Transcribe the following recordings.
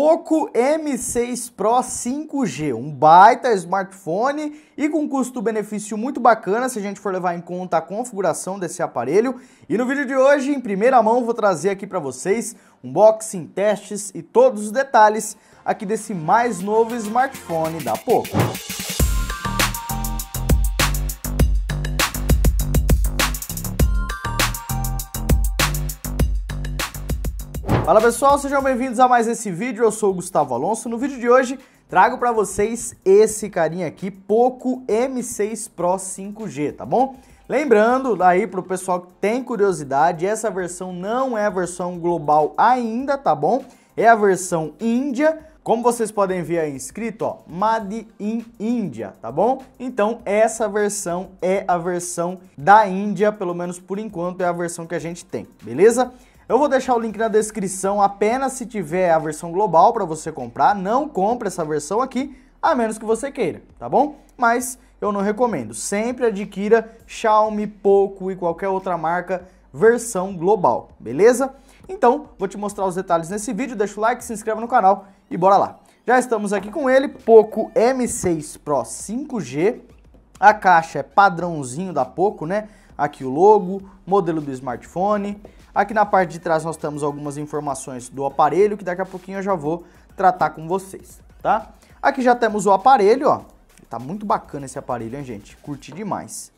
Poco M6 Pro 5G, um baita smartphone e com custo-benefício muito bacana se a gente for levar em conta a configuração desse aparelho. E no vídeo de hoje, em primeira mão, vou trazer aqui para vocês unboxing, testes e todos os detalhes aqui desse mais novo smartphone da Poco. Fala pessoal, sejam bem-vindos a mais esse vídeo. Eu sou o Gustavo Alonso. No vídeo de hoje trago para vocês esse carinha aqui, Poco M6 Pro 5G, tá bom? Lembrando aí pro pessoal que tem curiosidade, essa versão não é a versão global ainda, tá bom? É a versão Índia. Como vocês podem ver aí escrito, ó, Made in India, tá bom? Então, essa versão é a versão da Índia, pelo menos por enquanto é a versão que a gente tem, beleza? Eu vou deixar o link na descrição apenas se tiver a versão global para você comprar. Não compra essa versão aqui, a menos que você queira, tá bom? Mas eu não recomendo. Sempre adquira Xiaomi, Poco e qualquer outra marca versão global, beleza? Então, vou te mostrar os detalhes nesse vídeo, deixa o like, se inscreva no canal e bora lá. Já estamos aqui com ele, Poco M6 Pro 5G. A caixa é padrãozinho da Poco, né? Aqui o logo, modelo do smartphone, Aqui na parte de trás nós temos algumas informações do aparelho, que daqui a pouquinho eu já vou tratar com vocês, tá? Aqui já temos o aparelho, ó. Tá muito bacana esse aparelho, hein, gente? Curti demais.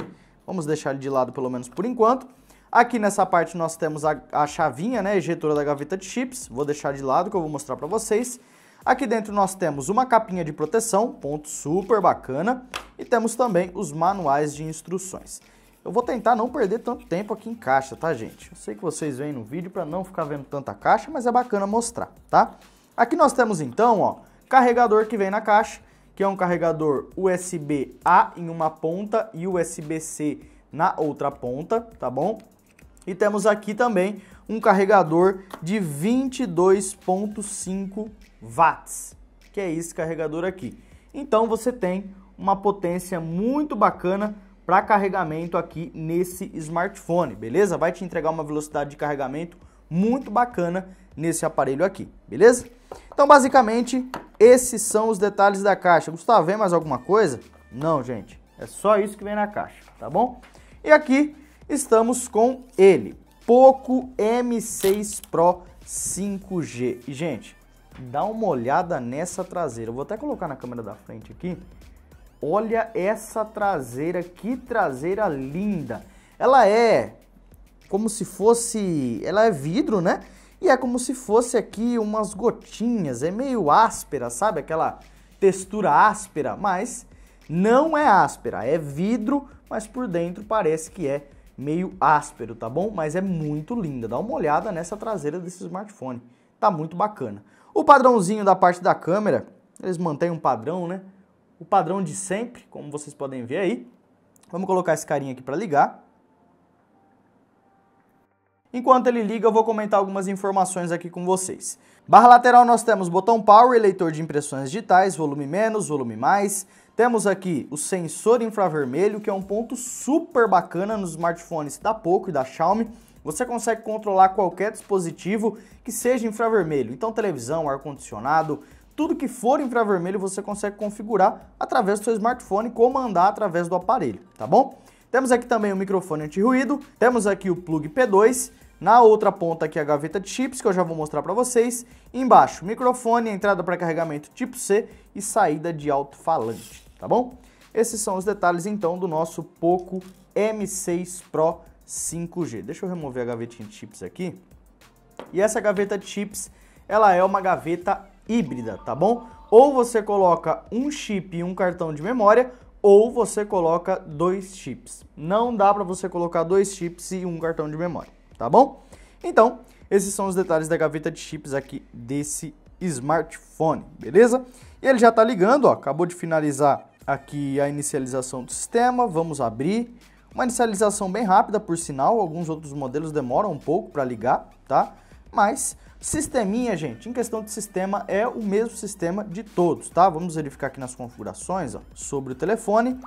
Vamos deixar ele de lado pelo menos por enquanto. Aqui nessa parte nós temos a, a chavinha, né, ejetora da gaveta de chips. Vou deixar de lado que eu vou mostrar para vocês. Aqui dentro nós temos uma capinha de proteção, ponto super bacana, e temos também os manuais de instruções. Eu vou tentar não perder tanto tempo aqui em caixa, tá, gente? Eu sei que vocês veem no vídeo para não ficar vendo tanta caixa, mas é bacana mostrar, tá? Aqui nós temos então, ó, carregador que vem na caixa, que é um carregador USB-A em uma ponta e USB-C na outra ponta, tá bom? E temos aqui também um carregador de 22.5 watts, que é esse carregador aqui. Então você tem uma potência muito bacana para carregamento aqui nesse smartphone, beleza? Vai te entregar uma velocidade de carregamento muito bacana nesse aparelho aqui, beleza? Então, basicamente, esses são os detalhes da caixa. Gustavo, vem mais alguma coisa? Não, gente. É só isso que vem na caixa, tá bom? E aqui estamos com ele, Poco M6 Pro 5G. E, gente, dá uma olhada nessa traseira. Eu vou até colocar na câmera da frente aqui Olha essa traseira, que traseira linda. Ela é como se fosse, ela é vidro, né? E é como se fosse aqui umas gotinhas, é meio áspera, sabe? Aquela textura áspera, mas não é áspera, é vidro, mas por dentro parece que é meio áspero, tá bom? Mas é muito linda, dá uma olhada nessa traseira desse smartphone, tá muito bacana. O padrãozinho da parte da câmera, eles mantêm um padrão, né? o padrão de sempre, como vocês podem ver aí. Vamos colocar esse carinha aqui para ligar. Enquanto ele liga, eu vou comentar algumas informações aqui com vocês. Barra lateral nós temos botão Power, leitor de impressões digitais, volume menos, volume mais. Temos aqui o sensor infravermelho, que é um ponto super bacana nos smartphones da Poco e da Xiaomi. Você consegue controlar qualquer dispositivo que seja infravermelho, então televisão, ar-condicionado, tudo que for infravermelho você consegue configurar através do seu smartphone e comandar através do aparelho, tá bom? Temos aqui também o microfone anti-ruído, temos aqui o plug P2, na outra ponta aqui a gaveta de chips, que eu já vou mostrar para vocês. Embaixo, microfone, entrada para carregamento tipo C e saída de alto-falante, tá bom? Esses são os detalhes então do nosso Poco M6 Pro 5G. Deixa eu remover a gavetinha de chips aqui. E essa gaveta de chips, ela é uma gaveta híbrida, tá bom? Ou você coloca um chip e um cartão de memória, ou você coloca dois chips. Não dá para você colocar dois chips e um cartão de memória, tá bom? Então, esses são os detalhes da gaveta de chips aqui desse smartphone, beleza? E ele já está ligando, ó, acabou de finalizar aqui a inicialização do sistema, vamos abrir. Uma inicialização bem rápida, por sinal, alguns outros modelos demoram um pouco para ligar, tá? Mas Sisteminha, gente, em questão de sistema, é o mesmo sistema de todos, tá? Vamos verificar aqui nas configurações, ó, sobre o telefone.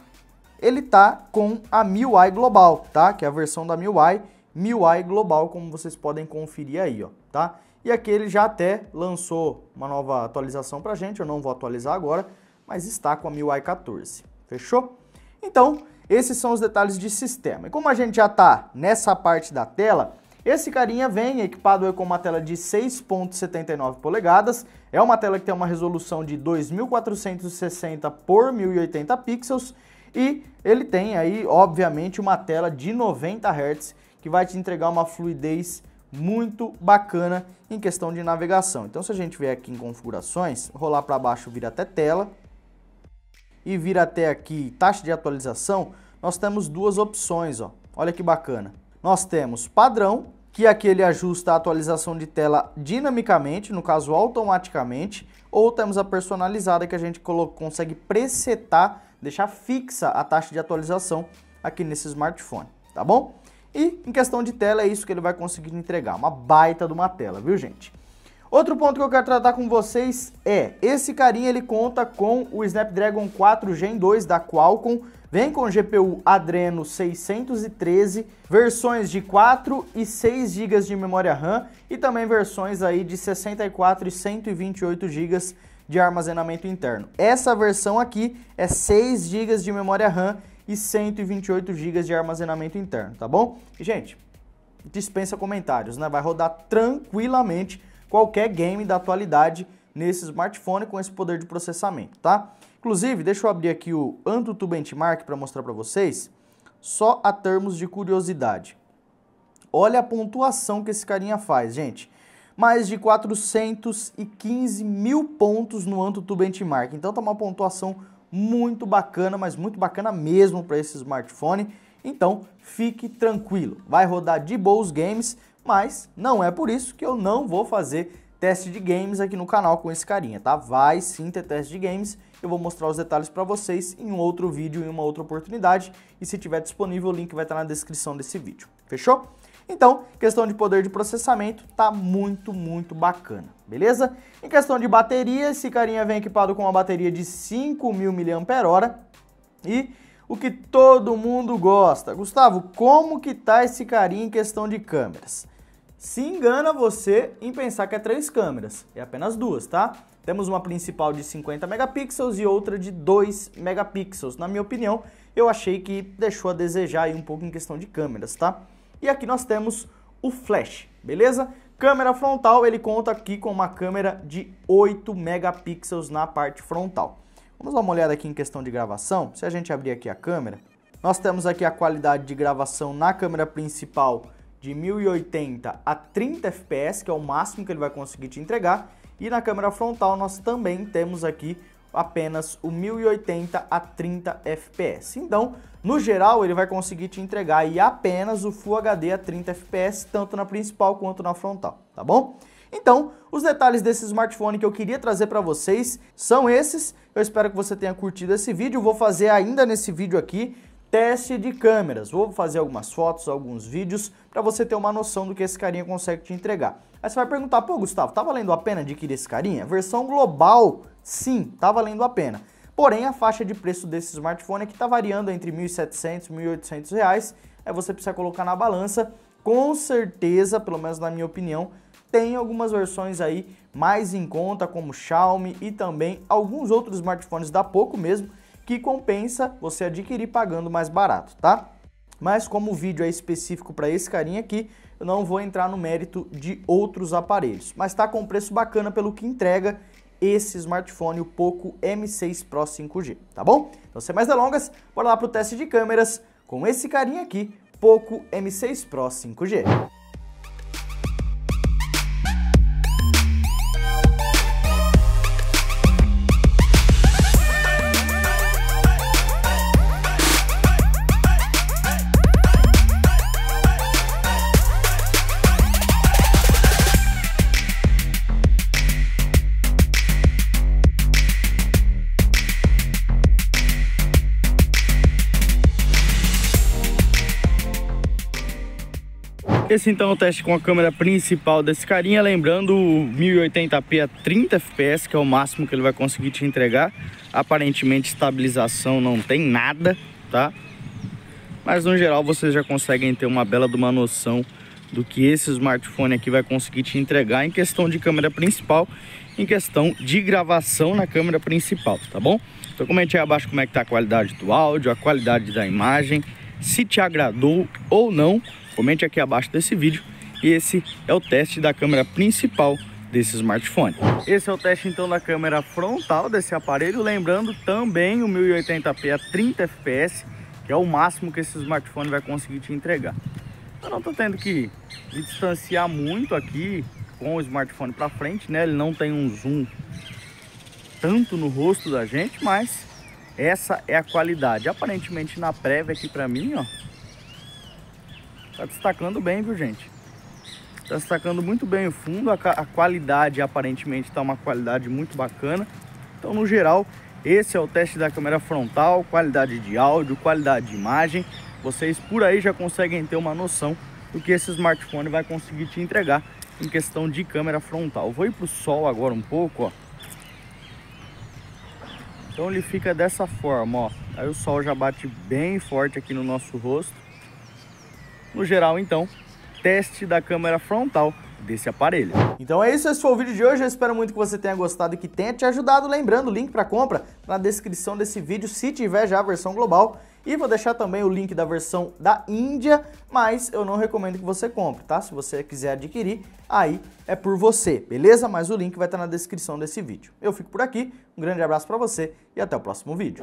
Ele tá com a MIUI Global, tá? Que é a versão da MIUI, MIUI Global, como vocês podem conferir aí, ó, tá? E aqui ele já até lançou uma nova atualização pra gente, eu não vou atualizar agora, mas está com a MIUI 14, fechou? Então, esses são os detalhes de sistema. E como a gente já tá nessa parte da tela, esse carinha vem equipado com uma tela de 6.79 polegadas, é uma tela que tem uma resolução de 2460 por 1080 pixels e ele tem aí, obviamente, uma tela de 90 Hz que vai te entregar uma fluidez muito bacana em questão de navegação. Então, se a gente vier aqui em configurações, rolar para baixo vira até tela e vir até aqui taxa de atualização, nós temos duas opções, ó. Olha que bacana nós temos padrão, que aqui é aquele ajusta a atualização de tela dinamicamente, no caso automaticamente, ou temos a personalizada que a gente consegue presetar, deixar fixa a taxa de atualização aqui nesse smartphone, tá bom? E em questão de tela é isso que ele vai conseguir entregar, uma baita de uma tela, viu gente? Outro ponto que eu quero tratar com vocês é, esse carinha ele conta com o Snapdragon 4 Gen 2 da Qualcomm, Vem com GPU Adreno 613, versões de 4 e 6 GB de memória RAM e também versões aí de 64 e 128 GB de armazenamento interno. Essa versão aqui é 6 GB de memória RAM e 128 GB de armazenamento interno, tá bom? E, gente, dispensa comentários, né? Vai rodar tranquilamente qualquer game da atualidade nesse smartphone com esse poder de processamento, tá? Inclusive, deixa eu abrir aqui o Antutu Benchmark para mostrar para vocês, só a termos de curiosidade. Olha a pontuação que esse carinha faz, gente. Mais de 415 mil pontos no Antutu Benchmark. Então tá uma pontuação muito bacana, mas muito bacana mesmo para esse smartphone. Então fique tranquilo, vai rodar de bons games, mas não é por isso que eu não vou fazer teste de games aqui no canal com esse carinha, tá? Vai sim ter teste de games, eu vou mostrar os detalhes para vocês em um outro vídeo, em uma outra oportunidade, e se tiver disponível o link vai estar tá na descrição desse vídeo, fechou? Então, questão de poder de processamento tá muito, muito bacana, beleza? Em questão de bateria, esse carinha vem equipado com uma bateria de 5.000 mAh e o que todo mundo gosta. Gustavo, como que tá esse carinha em questão de câmeras? Se engana você em pensar que é três câmeras, é apenas duas, tá? Temos uma principal de 50 megapixels e outra de 2 megapixels. Na minha opinião, eu achei que deixou a desejar aí um pouco em questão de câmeras, tá? E aqui nós temos o flash, beleza? Câmera frontal, ele conta aqui com uma câmera de 8 megapixels na parte frontal. Vamos dar uma olhada aqui em questão de gravação. Se a gente abrir aqui a câmera, nós temos aqui a qualidade de gravação na câmera principal de 1080 a 30 fps, que é o máximo que ele vai conseguir te entregar. E na câmera frontal nós também temos aqui apenas o 1080 a 30 fps. Então, no geral, ele vai conseguir te entregar e apenas o Full HD a 30 fps, tanto na principal quanto na frontal, tá bom? Então, os detalhes desse smartphone que eu queria trazer para vocês são esses. Eu espero que você tenha curtido esse vídeo. vou fazer ainda nesse vídeo aqui teste de câmeras. Vou fazer algumas fotos, alguns vídeos, para você ter uma noção do que esse carinha consegue te entregar. Aí você vai perguntar, pô Gustavo, tá valendo a pena adquirir esse carinha? Versão global, sim, tá valendo a pena. Porém, a faixa de preço desse smartphone é que tá variando entre 1.700 e 1.800 reais, aí você precisa colocar na balança, com certeza, pelo menos na minha opinião, tem algumas versões aí mais em conta, como Xiaomi e também alguns outros smartphones da Poco mesmo, que compensa você adquirir pagando mais barato, tá? Mas como o vídeo é específico para esse carinha aqui, eu não vou entrar no mérito de outros aparelhos, mas está com preço bacana pelo que entrega esse smartphone, o Poco M6 Pro 5G, tá bom? Então sem mais delongas, bora lá para o teste de câmeras com esse carinha aqui, Poco M6 Pro 5G. Esse então é o teste com a câmera principal desse carinha, lembrando 1080p a 30 fps, que é o máximo que ele vai conseguir te entregar. Aparentemente estabilização não tem nada, tá? Mas no geral vocês já conseguem ter uma bela de uma noção do que esse smartphone aqui vai conseguir te entregar em questão de câmera principal, em questão de gravação na câmera principal, tá bom? Então comente aí abaixo como é que tá a qualidade do áudio, a qualidade da imagem, se te agradou ou não. Comente aqui abaixo desse vídeo e esse é o teste da câmera principal desse smartphone. Esse é o teste então da câmera frontal desse aparelho, lembrando também o 1080p a 30 fps, que é o máximo que esse smartphone vai conseguir te entregar. Eu não estou tendo que me distanciar muito aqui com o smartphone para frente, né? Ele não tem um zoom tanto no rosto da gente, mas essa é a qualidade. Aparentemente na prévia aqui para mim, ó, Tá destacando bem, viu, gente? Tá destacando muito bem o fundo. A, a qualidade, aparentemente, tá uma qualidade muito bacana. Então, no geral, esse é o teste da câmera frontal, qualidade de áudio, qualidade de imagem. Vocês por aí já conseguem ter uma noção do que esse smartphone vai conseguir te entregar em questão de câmera frontal. Vou ir pro sol agora um pouco, ó. Então ele fica dessa forma, ó. Aí o sol já bate bem forte aqui no nosso rosto. No geral, então, teste da câmera frontal desse aparelho. Então é isso, esse foi o vídeo de hoje, eu espero muito que você tenha gostado e que tenha te ajudado. Lembrando, o link para compra na descrição desse vídeo, se tiver já a versão global. E vou deixar também o link da versão da Índia, mas eu não recomendo que você compre, tá? Se você quiser adquirir, aí é por você, beleza? Mas o link vai estar na descrição desse vídeo. Eu fico por aqui, um grande abraço para você e até o próximo vídeo.